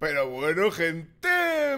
Pero bueno gente,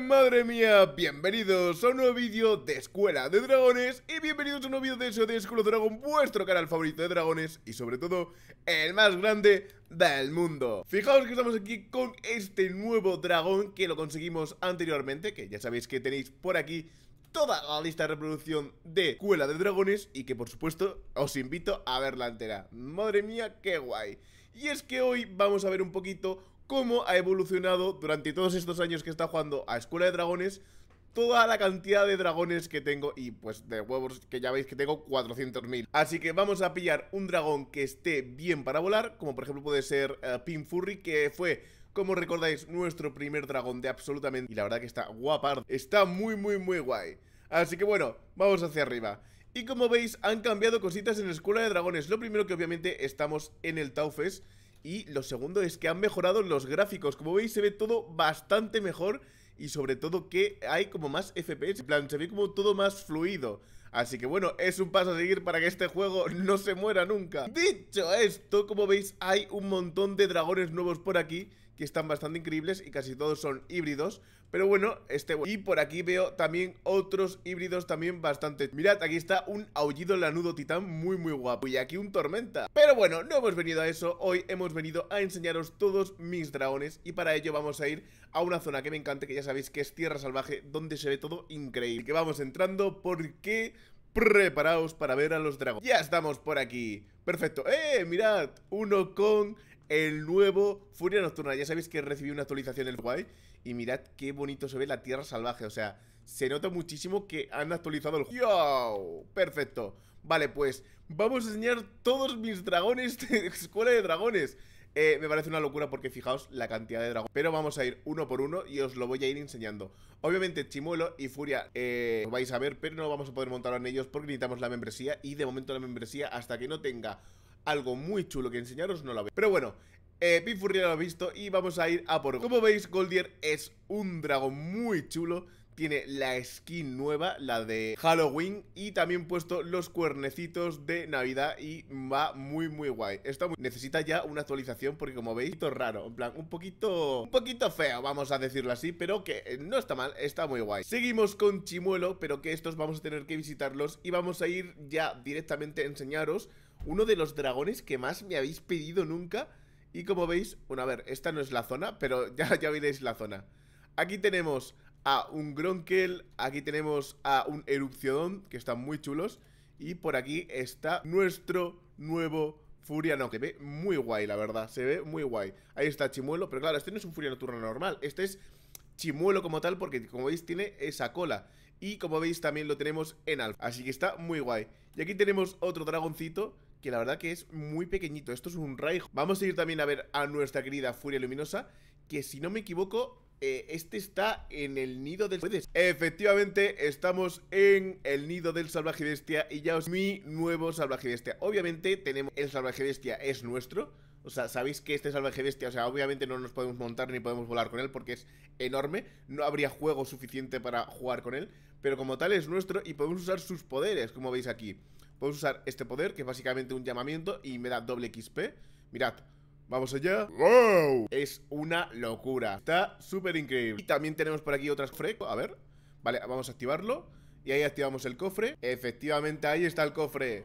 madre mía, bienvenidos a un nuevo vídeo de Escuela de Dragones y bienvenidos a un nuevo vídeo de S.O.D. Escuela de Dragón, vuestro canal favorito de dragones y sobre todo el más grande del mundo. Fijaos que estamos aquí con este nuevo dragón que lo conseguimos anteriormente, que ya sabéis que tenéis por aquí toda la lista de reproducción de Escuela de Dragones y que por supuesto os invito a verla entera. Madre mía, qué guay. Y es que hoy vamos a ver un poquito cómo ha evolucionado durante todos estos años que está jugando a Escuela de Dragones toda la cantidad de dragones que tengo y pues de huevos que ya veis que tengo 400.000. Así que vamos a pillar un dragón que esté bien para volar, como por ejemplo puede ser eh, Pinfurry, que fue... Como recordáis, nuestro primer dragón de absolutamente... Y la verdad que está guapar, Está muy, muy, muy guay. Así que bueno, vamos hacia arriba. Y como veis, han cambiado cositas en Escuela de Dragones. Lo primero que obviamente estamos en el Taufes. Y lo segundo es que han mejorado los gráficos. Como veis, se ve todo bastante mejor y sobre todo que hay como más FPS, en plan, se ve como todo más fluido. Así que bueno, es un paso a seguir para que este juego no se muera nunca. Dicho esto, como veis, hay un montón de dragones nuevos por aquí que están bastante increíbles y casi todos son híbridos. Pero bueno, este... Y por aquí veo también otros híbridos también bastante... Mirad, aquí está un aullido lanudo titán muy muy guapo y aquí un tormenta. Pero bueno, no hemos venido a eso, hoy hemos venido a enseñaros todos mis dragones y para ello vamos a ir a una zona que me encanta, que ya sabéis que es tierra salvaje, donde se ve todo increíble. Que vamos entrando porque preparaos para ver a los dragones. Ya estamos por aquí. Perfecto. ¡Eh! Mirad, uno con el nuevo Furia Nocturna. Ya sabéis que recibí una actualización el guay y mirad qué bonito se ve la tierra salvaje, o sea, se nota muchísimo que han actualizado el juego. Perfecto. Vale, pues vamos a enseñar todos mis dragones de escuela de dragones. Eh, me parece una locura porque fijaos la cantidad de dragones Pero vamos a ir uno por uno y os lo voy a ir enseñando Obviamente Chimuelo y Furia eh, vais a ver Pero no vamos a poder montar en ellos porque necesitamos la membresía Y de momento la membresía hasta que no tenga algo muy chulo que enseñaros no la veo Pero bueno, eh, lo ha visto y vamos a ir a por... Como veis, Goldier es un dragón muy chulo tiene la skin nueva, la de Halloween y también puesto los cuernecitos de Navidad y va muy muy guay. Está muy... necesita ya una actualización porque como veis, es raro, en plan un poquito un poquito feo, vamos a decirlo así, pero que eh, no está mal, está muy guay. Seguimos con Chimuelo, pero que estos vamos a tener que visitarlos y vamos a ir ya directamente a enseñaros uno de los dragones que más me habéis pedido nunca y como veis, bueno, a ver, esta no es la zona, pero ya, ya veréis la zona. Aquí tenemos a un Gronkel, aquí tenemos a un Erupciodon, que están muy chulos. Y por aquí está nuestro nuevo Furiano, que ve muy guay, la verdad, se ve muy guay. Ahí está Chimuelo, pero claro, este no es un Furiano turno normal, este es Chimuelo como tal, porque como veis tiene esa cola. Y como veis también lo tenemos en alfa, así que está muy guay. Y aquí tenemos otro dragoncito que la verdad que es muy pequeñito. Esto es un rayo Vamos a ir también a ver a nuestra querida Furia Luminosa, que si no me equivoco, eh, este está en el nido del... Efectivamente, estamos en el nido del salvaje bestia y ya os... Mi nuevo salvaje bestia. Obviamente tenemos... El salvaje bestia es nuestro. O sea, sabéis que este salvaje bestia, o sea, obviamente no nos podemos montar ni podemos volar con él porque es enorme. No habría juego suficiente para jugar con él. Pero como tal es nuestro y podemos usar sus poderes, como veis aquí. Podemos usar este poder, que es básicamente un llamamiento y me da doble XP. Mirad, Vamos allá ¡Wow! Es una locura Está súper increíble Y también tenemos por aquí otras cofre A ver Vale, vamos a activarlo Y ahí activamos el cofre Efectivamente, ahí está el cofre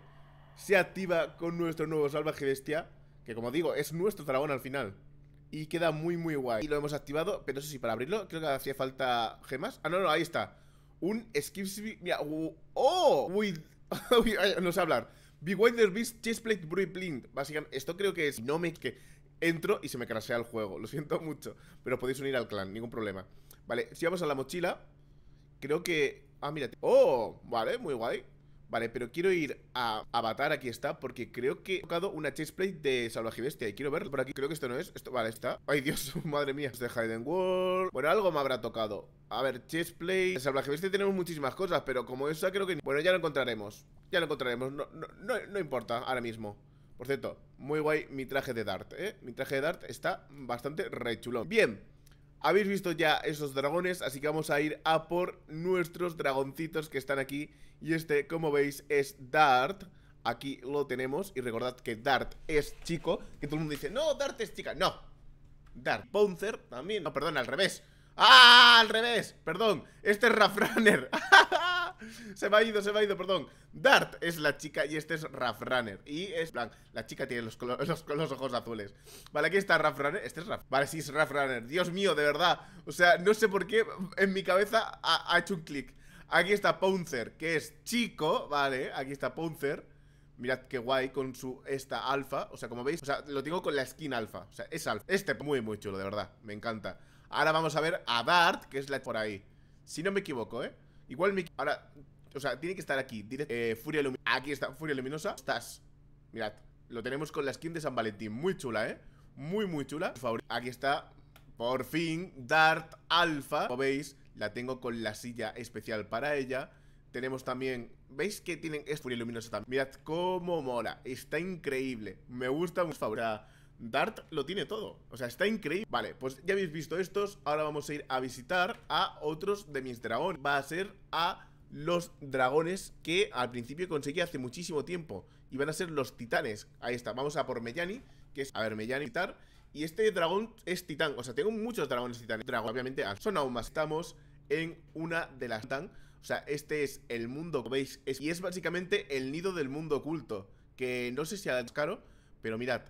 Se activa con nuestro nuevo salvaje bestia Que como digo, es nuestro dragón al final Y queda muy muy guay Y lo hemos activado Pero eso sí, para abrirlo Creo que hacía falta gemas Ah, no, no, ahí está Un skip... Mira, ¡Oh! uy. no sé hablar. Be Wilder Beast Chestplate Breed Blind. Básicamente, esto creo que es. No me. Que entro y se me crasea el juego. Lo siento mucho. Pero podéis unir al clan, ningún problema. Vale, si vamos a la mochila. Creo que. Ah, mira. ¡Oh! Vale, muy guay. Vale, pero quiero ir a Avatar, aquí está, porque creo que he tocado una chestplate de Salvaje Bestia y quiero verlo por aquí. Creo que esto no es. Esto, vale, está. Ay, Dios, madre mía. Es de Hayden World. Bueno, algo me habrá tocado. A ver, chestplate. De Salvaje Bestia tenemos muchísimas cosas, pero como esa creo que... Bueno, ya lo encontraremos. Ya lo encontraremos. No, importa ahora mismo. Por cierto, muy guay mi traje de Dart, ¿eh? Mi traje de Dart está bastante chulón, Bien. Habéis visto ya esos dragones, así que vamos a ir a por nuestros dragoncitos que están aquí. Y este, como veis, es Dart. Aquí lo tenemos. Y recordad que Dart es chico. Que todo el mundo dice, no, Dart es chica. No. Dart. pouncer también. No, perdón, al revés. ¡Ah! Al revés. Perdón. Este es Rafraner. se me ha ido, se me ha ido, perdón. Dart es la chica y este es Raf Runner. Y es plan, la chica tiene los, ojos azules. Vale, aquí está Raf Runner. Este es Raf. Vale, sí, es Raf Runner. Dios mío, de verdad. O sea, no sé por qué en mi cabeza ha, hecho un clic. Aquí está Pouncer, que es chico, vale. Aquí está Pouncer. Mirad qué guay con su esta alfa. O sea, como veis, o sea, lo tengo con la skin alfa. O sea, es alfa. Este muy, muy chulo, de verdad. Me encanta. Ahora vamos a ver a Dart, que es la por ahí. Si no me equivoco, ¿eh? Igual me... Ahora, o sea, tiene que estar aquí. Eh, Furia Luminosa. Aquí está, Furia Luminosa. Estás. Mirad, lo tenemos con la skin de San Valentín. Muy chula, ¿eh? Muy, muy chula. Aquí está, por fin, Dart Alpha. Como veis, la tengo con la silla especial para ella. Tenemos también... ¿Veis que tienen... Es Furia Luminosa también. Mirad cómo mola. Está increíble. Me gusta mucho. Dart lo tiene todo, o sea, está increíble Vale, pues ya habéis visto estos, ahora vamos a ir a visitar a otros de mis dragones Va a ser a los dragones que al principio conseguí hace muchísimo tiempo Y van a ser los titanes, ahí está, vamos a por Meyani, que es, a ver, Meyani, Y este dragón es titán, o sea, tengo muchos dragones titanes Dragón, obviamente, son aún más, estamos en una de las tan O sea, este es el mundo, ¿veis? y es básicamente el nido del mundo oculto Que no sé si es caro, pero mirad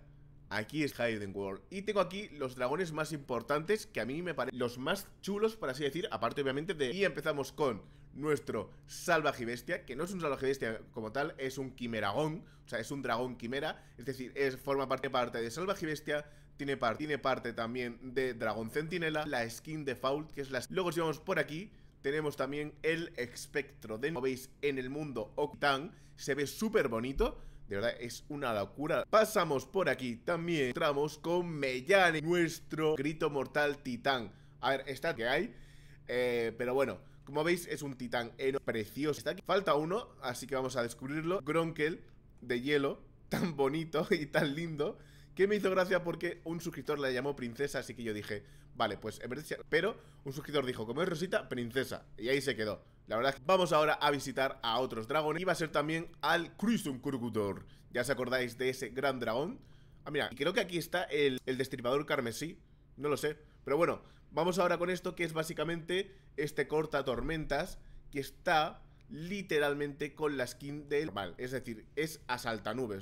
Aquí es Hidden World. Y tengo aquí los dragones más importantes que a mí me parecen los más chulos, por así decir, aparte obviamente de... Y empezamos con nuestro salvaje bestia, que no es un salvaje bestia como tal, es un quimeragón, o sea, es un dragón quimera, es decir, es, forma parte, parte de salvaje bestia, tiene, tiene parte también de dragón centinela, la skin de Fault, que es la... Luego si vamos por aquí, tenemos también el espectro de... Como veis, en el mundo Octan se ve súper bonito, de verdad, es una locura. Pasamos por aquí también. Entramos con Mellane, nuestro grito mortal titán. A ver, está que hay. Eh, pero bueno, como veis, es un titán heno precioso. Está aquí. Falta uno, así que vamos a descubrirlo. Gronkel, de hielo, tan bonito y tan lindo que me hizo gracia porque un suscriptor la llamó princesa, así que yo dije, vale, pues en vez Pero un suscriptor dijo, como es Rosita, princesa. Y ahí se quedó. La verdad, es vamos ahora a visitar a otros dragones. Y va a ser también al Crimson Curcutor. Ya os acordáis de ese gran dragón. Ah, mira, creo que aquí está el, el destripador carmesí. No lo sé. Pero bueno, vamos ahora con esto que es básicamente este corta tormentas que está literalmente con la skin del mal, Es decir, es a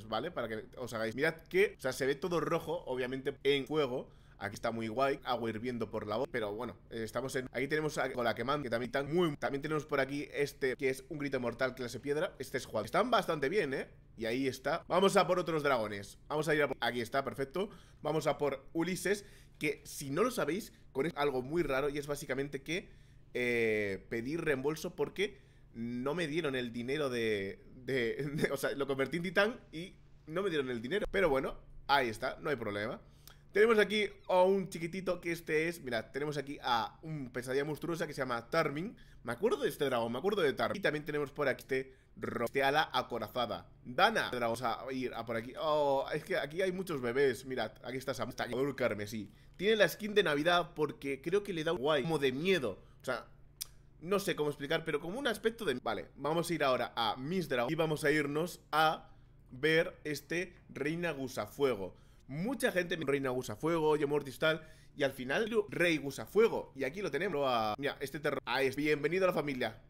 ¿vale? Para que os hagáis. Mirad que, o sea, se ve todo rojo, obviamente, en juego Aquí está muy guay, agua hirviendo por la voz Pero bueno, eh, estamos en... Aquí tenemos a Colaqueman, que también está muy... También tenemos por aquí este, que es un grito mortal clase piedra Este es Juan Están bastante bien, ¿eh? Y ahí está. Vamos a por otros dragones. Vamos a ir a por... Aquí está, perfecto. Vamos a por Ulises, que si no lo sabéis, con algo muy raro y es básicamente que... Eh, pedir reembolso porque no me dieron el dinero de, de, O sea, lo convertí en titán y no me dieron el dinero. Pero bueno, ahí está, no hay problema. Tenemos aquí a un chiquitito que este es... Mira, tenemos aquí a un pesadilla monstruosa que se llama Tarmin. Me acuerdo de este dragón, me acuerdo de Tarmin. Y también tenemos por aquí este... Este ala acorazada. Dana. Vamos a ir a por aquí. Oh, es que aquí hay muchos bebés. Mirad, aquí está Sam. Tiene la skin de Navidad porque creo que le da un guay. Como de miedo. O sea, no sé cómo explicar, pero como un aspecto de... Vale, vamos a ir ahora a Dragon y vamos a irnos a ver este Reina Gusafuego. Mucha gente Reina Gusafuego, Mortis tal, y al final Rey Gusafuego. Y aquí lo tenemos Mira, este terror... Ahí es, este, bienvenido a la familia.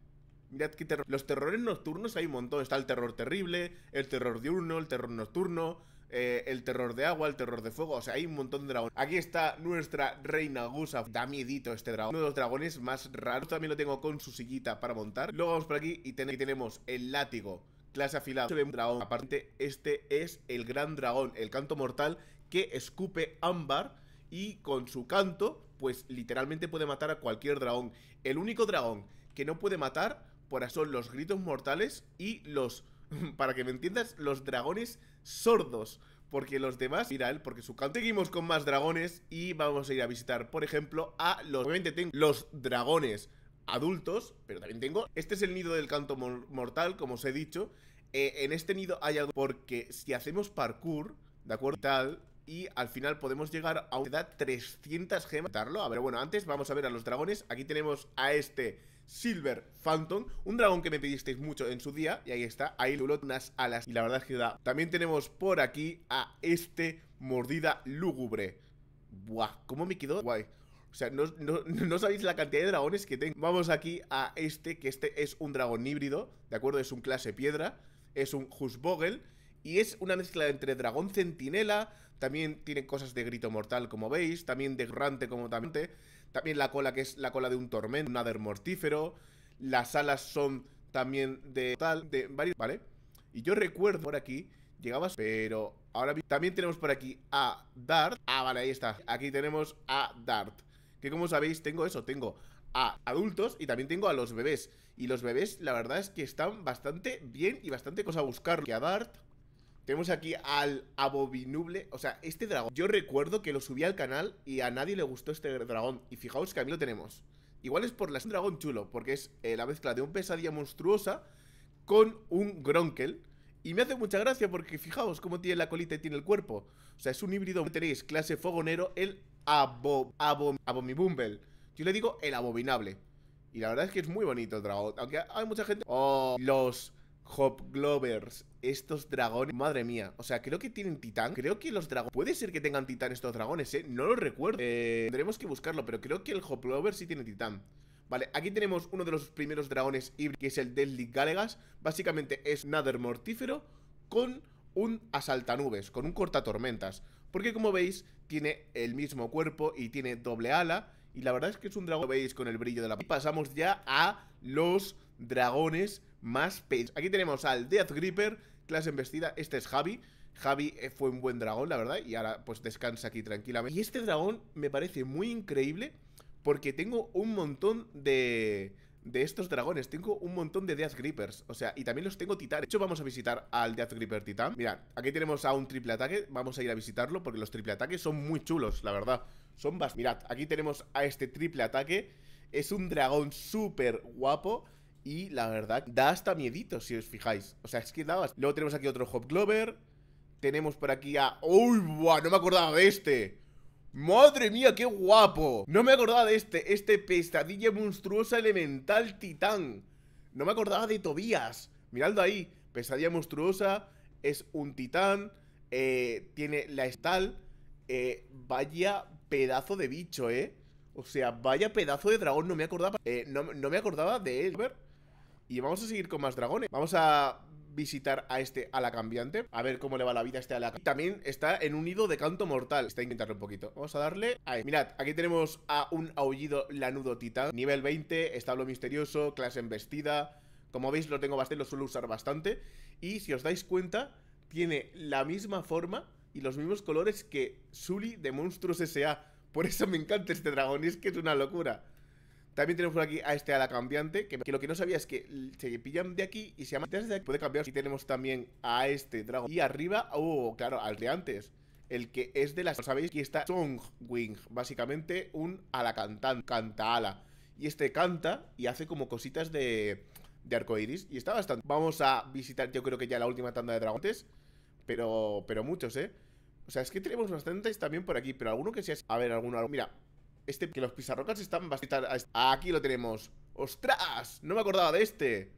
Mirad qué terror... Los terrores nocturnos hay un montón. Está el terror terrible, el terror diurno, el terror nocturno... Eh, el terror de agua, el terror de fuego, o sea, hay un montón de dragones. Aquí está nuestra reina Gusa, da miedito este dragón, uno de los dragones más raros, también lo tengo con su sillita para montar. Luego vamos por aquí y tenemos el látigo. Clase afilada, se este ve un dragón. Aparte, este es el gran dragón, el canto mortal que escupe ámbar y con su canto, pues literalmente puede matar a cualquier dragón. El único dragón que no puede matar por son los gritos mortales y los para que me entiendas, los dragones sordos. Porque los demás, mira él, porque su canto seguimos con más dragones y vamos a ir a visitar, por ejemplo, a los... Obviamente tengo los dragones adultos, pero también tengo... Este es el nido del canto mortal, como os he dicho. Eh, en este nido hay algo... Porque si hacemos parkour, ¿de acuerdo? Y tal, y al final podemos llegar a una edad 300 gemas. A ver, bueno, antes vamos a ver a los dragones. Aquí tenemos a este Silver Phantom, un dragón que me pedisteis mucho en su día, y ahí está, ahí lo unas alas, y la verdad es que da. También tenemos por aquí a este Mordida Lúgubre. Buah, ¿cómo me quedó? Guay. O sea, no, sabéis la cantidad de dragones que tengo. Vamos aquí a este, que este es un dragón híbrido, ¿de acuerdo? Es un clase piedra, es un Husbogel, y es una mezcla entre dragón centinela, también tiene cosas de grito mortal, como veis, también de grante, como también... También la cola, que es la cola de un tormento, un ader mortífero. Las alas son también de tal, de varios, ¿vale? Y yo recuerdo por aquí, llegabas, pero ahora también tenemos por aquí a Dart. Ah, vale, ahí está. Aquí tenemos a Dart. Que como sabéis, tengo eso, tengo a adultos y también tengo a los bebés. Y los bebés, la verdad es que están bastante bien y bastante cosa a buscar. Que a Dart tenemos aquí al abominable, o sea, este dragón. Yo recuerdo que lo subí al canal y a nadie le gustó este dragón. Y fijaos que a mí lo tenemos. Igual es por la... Es un dragón chulo, porque es eh, la mezcla de un pesadilla monstruosa con un Gronkel. Y me hace mucha gracia porque fijaos cómo tiene la colita y tiene el cuerpo. O sea, es un híbrido. Tenéis clase fogonero, el abo, abo, Yo le digo el abominable. Y la verdad es que es muy bonito el dragón. Aunque hay mucha gente... Oh, los Glovers, estos dragones, madre mía O sea, creo que tienen titán, creo que los dragones Puede ser que tengan titán estos dragones, eh, no lo recuerdo eh, Tendremos que buscarlo, pero creo que el Glover sí tiene titán Vale, aquí tenemos uno de los primeros dragones híbridos Que es el Deadly Galegas Básicamente es Nader Mortífero Con un asaltanubes, con un tormentas, Porque como veis, tiene el mismo cuerpo y tiene doble ala Y la verdad es que es un dragón, veis, con el brillo de la... Y pasamos ya a los dragones más page. Aquí tenemos al Death Gripper, clase embestida. Este es Javi. Javi eh, fue un buen dragón, la verdad, y ahora pues descansa aquí tranquilamente. Y este dragón me parece muy increíble porque tengo un montón de, de estos dragones. Tengo un montón de Death Grippers, o sea, y también los tengo titanes. De hecho, vamos a visitar al Death Gripper titán. Mirad, aquí tenemos a un triple ataque, vamos a ir a visitarlo porque los triple ataques son muy chulos, la verdad. Son bastante... Mirad, aquí tenemos a este triple ataque, es un dragón súper guapo... Y la verdad, da hasta miedito, si os fijáis. O sea, es que dabas. Luego tenemos aquí otro Hop Glover. Tenemos por aquí a. ¡Uy, buah! No me acordaba de este. ¡Madre mía, qué guapo! No me acordaba de este. Este pesadilla monstruosa elemental titán. No me acordaba de Tobías. Miradlo ahí. Pesadilla monstruosa. Es un titán. Eh, tiene la estal. Eh, vaya pedazo de bicho, ¿eh? O sea, vaya pedazo de dragón. No me acordaba. Eh, no, no me acordaba de él. Y vamos a seguir con más dragones. Vamos a visitar a este ala cambiante, a ver cómo le va la vida a este ala. También está en un nido de canto mortal. Está intentarlo un poquito. Vamos a darle. Ahí. Mirad, aquí tenemos a un aullido lanudo titán. Nivel 20, establo misterioso, clase embestida. Como veis, lo tengo bastante, lo suelo usar bastante. Y si os dais cuenta, tiene la misma forma y los mismos colores que Zully de Monstruos S.A. Por eso me encanta este dragón, es que es una locura. También tenemos por aquí a este ala cambiante, que, lo que no sabía es que se pillan de aquí y se llama Puede cambiar. Y tenemos también a este dragón. Y arriba, oh, claro, al de antes. El que es de las... ¿No ¿Sabéis? que está Songwing, básicamente un ala cantante, canta ala. Y este canta y hace como cositas de, de arcoiris. Y está bastante... Vamos a visitar, yo creo que ya la última tanda de dragones. Pero, pero muchos, ¿eh? O sea, es que tenemos bastantes también por aquí, pero alguno que sea... A ver, alguno... Mira, este, que los pizarrocas están bastante... Aquí lo tenemos. ¡Ostras! No me acordaba de este.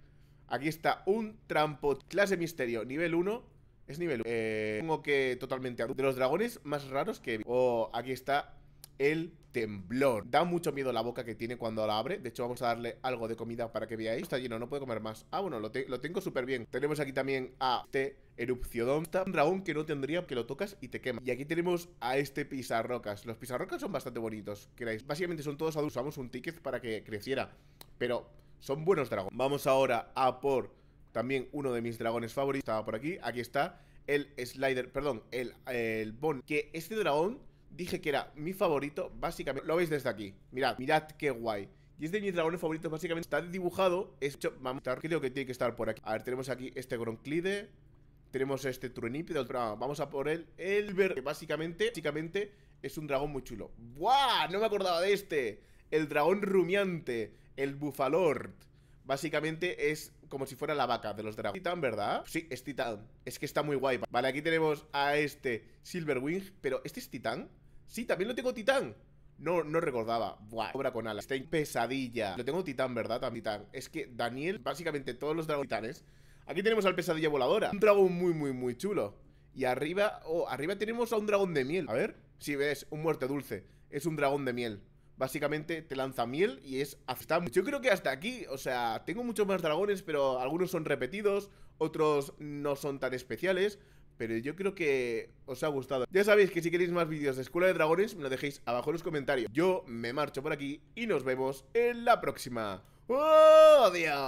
Aquí está un trampo clase misterio, nivel 1. Es nivel 1. Eh, que totalmente... De los dragones más raros que... Oh, aquí está el temblor. Da mucho miedo la boca que tiene cuando la abre. De hecho, vamos a darle algo de comida para que veáis. Está lleno, no puede comer más. Ah, bueno, lo, lo tengo súper bien. Tenemos aquí también a este Erupciodonta, un dragón que no tendría que lo tocas y te quema. Y aquí tenemos a este Pizarrocas. Los Pizarrocas son bastante bonitos, queráis. Básicamente son todos adultos. Usamos un ticket para que creciera, pero son buenos dragones. Vamos ahora a por también uno de mis dragones favoritos. Estaba por aquí, aquí está el Slider, perdón, el, el Bon. Que este dragón dije que era mi favorito, básicamente, lo veis desde aquí, mirad, mirad qué guay. Y es de mis dragones favoritos, básicamente, está dibujado, es hecho, vamos a creo que tiene que estar por aquí. A ver, tenemos aquí este Gronclide, tenemos este Truenípido, vamos a por él, el verde, que básicamente, básicamente es un dragón muy chulo. ¡Buah! No me acordaba de este, el dragón rumiante, el Bufalord. Básicamente es como si fuera la vaca de los dragones. titan ¿verdad? Sí, es titán. Es que está muy guay. Vale, aquí tenemos a este Silverwing. Pero, ¿este es titán? Sí, también lo tengo Titán. No, no recordaba. Buah, obra con alas. Está pesadilla. Lo tengo Titán, ¿verdad? También Titán. Es que Daniel, básicamente todos los dragones Aquí tenemos al pesadilla voladora. Un dragón muy, muy, muy chulo. Y arriba, oh, arriba tenemos a un dragón de miel. A ver, si ves, un muerte dulce. Es un dragón de miel. Básicamente te lanza miel y es hasta Yo creo que hasta aquí, o sea, tengo muchos más dragones, pero algunos son repetidos, otros no son tan especiales. Pero yo creo que os ha gustado. Ya sabéis que si queréis más vídeos de Escuela de Dragones, me lo dejéis abajo en los comentarios. Yo me marcho por aquí y nos vemos en la próxima. ¡Oh, Dios!